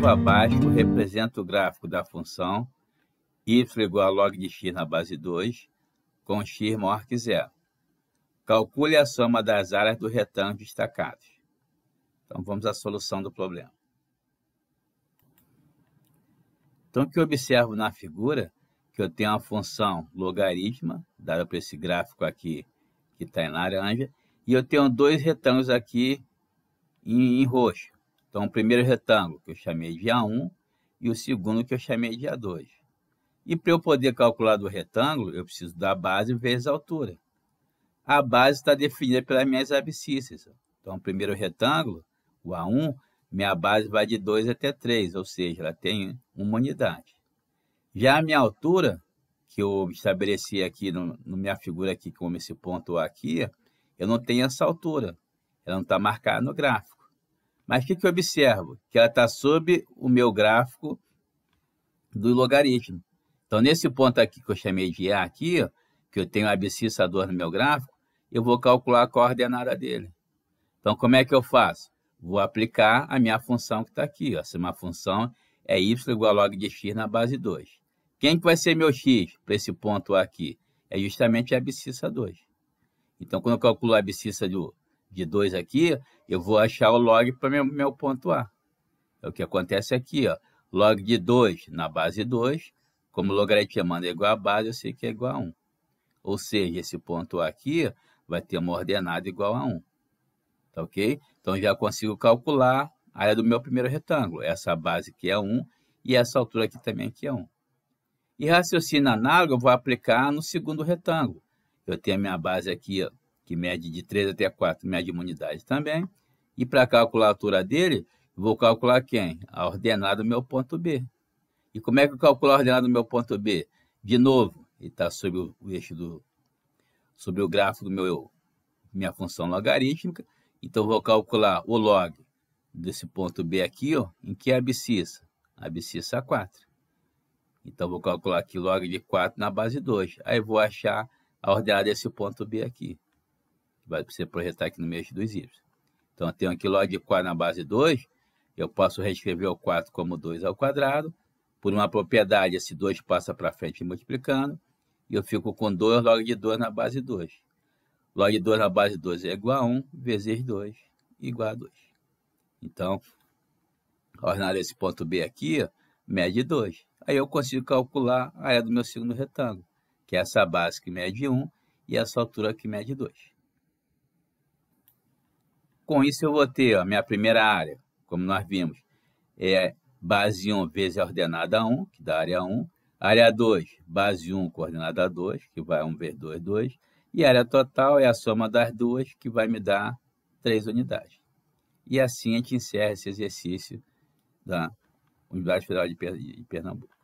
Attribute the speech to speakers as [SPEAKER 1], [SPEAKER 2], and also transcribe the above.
[SPEAKER 1] curva abaixo representa o gráfico da função y igual a log de x na base 2, com x maior que zero. Calcule a soma das áreas do retângulo destacados. Então, vamos à solução do problema. Então, o que eu observo na figura que eu tenho a função logaritma, dada por esse gráfico aqui, que está em laranja, e eu tenho dois retângulos aqui em, em roxo. Então, o primeiro retângulo que eu chamei de A1 e o segundo que eu chamei de A2. E para eu poder calcular do retângulo, eu preciso da base vezes a altura. A base está definida pelas minhas abscissas. Então, o primeiro retângulo, o A1, minha base vai de 2 até 3, ou seja, ela tem uma unidade. Já a minha altura, que eu estabeleci aqui no, no minha figura aqui, como esse ponto aqui, eu não tenho essa altura. Ela não está marcada no gráfico. Mas o que, que eu observo? Que ela está sob o meu gráfico do logaritmo. Então, nesse ponto aqui que eu chamei de A aqui, ó, que eu tenho a abscissa 2 no meu gráfico, eu vou calcular a coordenada dele. Então, como é que eu faço? Vou aplicar a minha função que está aqui. Ó. Se uma função é y igual a log de x na base 2. Quem que vai ser meu x para esse ponto aqui? É justamente a abscissa 2. Então, quando eu calculo a abscissa do, de 2 aqui, eu vou achar o log para meu, meu ponto A. É o que acontece aqui, ó. Log de 2 na base 2, como logaritmando é igual a base, eu sei que é igual a 1. Um. Ou seja, esse ponto A aqui vai ter uma ordenada igual a 1. Um. Tá ok? Então, já consigo calcular a área do meu primeiro retângulo. Essa base aqui é 1 um, e essa altura aqui também que é 1. E raciocínio análogo eu vou aplicar no segundo retângulo. Eu tenho a minha base aqui que mede de 3 até 4, mede imunidade também. E para calcular a altura dele, vou calcular quem? A ordenada do meu ponto B. E como é que eu calculo a ordenada do meu ponto B? De novo, ele está sobre o eixo do. sobre o gráfico do meu minha função logarítmica. Então, vou calcular o log desse ponto B aqui, ó, em que é abscissa? Abscissa 4. Então, vou calcular aqui log de 4 na base 2. Aí, vou achar a ordenada desse ponto B aqui vai você projetar aqui no meio dos y. Então, eu tenho aqui log de 4 na base 2, eu posso reescrever o 4 como 2 ao quadrado, por uma propriedade, esse 2 passa para frente multiplicando, e eu fico com 2 log de 2 na base 2. Log de 2 na base 2 é igual a 1, vezes 2, igual a 2. Então, a ordenada desse ponto B aqui, mede 2. Aí eu consigo calcular a área do meu segundo retângulo, que é essa base que mede 1 e essa altura que mede 2. Com isso, eu vou ter a minha primeira área, como nós vimos, é base 1 vezes a é ordenada 1, que dá área 1. Área 2, base 1 coordenada 2, que vai 1 vezes 2, 2. E área total é a soma das duas, que vai me dar 3 unidades. E assim a gente encerra esse exercício da Universidade Federal de Pernambuco.